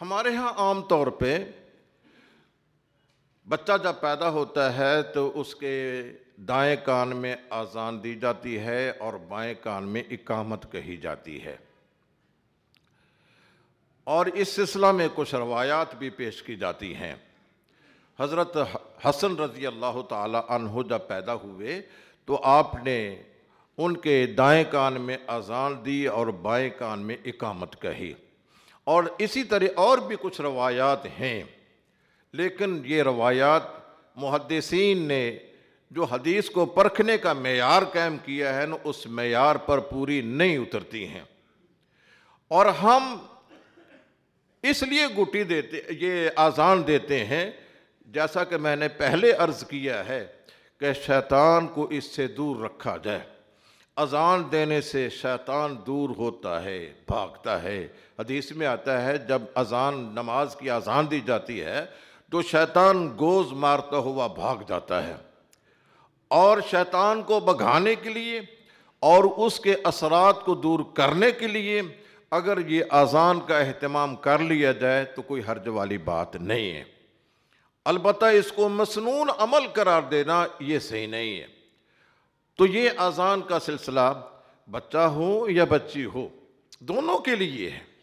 हमारे यहाँ आम तौर पे बच्चा जब पैदा होता है तो उसके दाएं कान में आज़ान दी जाती है और बाएं कान में इकामत कही जाती है और इस सिलसिला में कुछ रवायात भी पेश की जाती हैं हज़रत हसन रज़ी अल्लाह तहो जब पैदा हुए तो आपने उनके दाएं कान में अजान दी और बाएं कान में इकामत कही और इसी तरह और भी कुछ रवायात हैं लेकिन ये रवायात मुहदसिन ने जो हदीस को परखने का मैार कायम किया है ना उस मैार पर पूरी नहीं उतरती हैं और हम इसलिए गुटी देते ये आज़ान देते हैं जैसा कि मैंने पहले अर्ज़ किया है कि शैतान को इससे दूर रखा जाए अजान देने से शैतान दूर होता है भागता है हदीस में आता है जब अजान नमाज की अजान दी जाती है तो शैतान गोज मारता हुआ भाग जाता है और शैतान को भगाने के लिए और उसके असरात को दूर करने के लिए अगर ये अजान का अहतमाम कर लिया जाए तो कोई हर्ज वाली बात नहीं है अलबत् इसको मसनून अमल करार देना ये सही नहीं है तो ये अजान का सिलसिला बच्चा हो या बच्ची हो दोनों के लिए है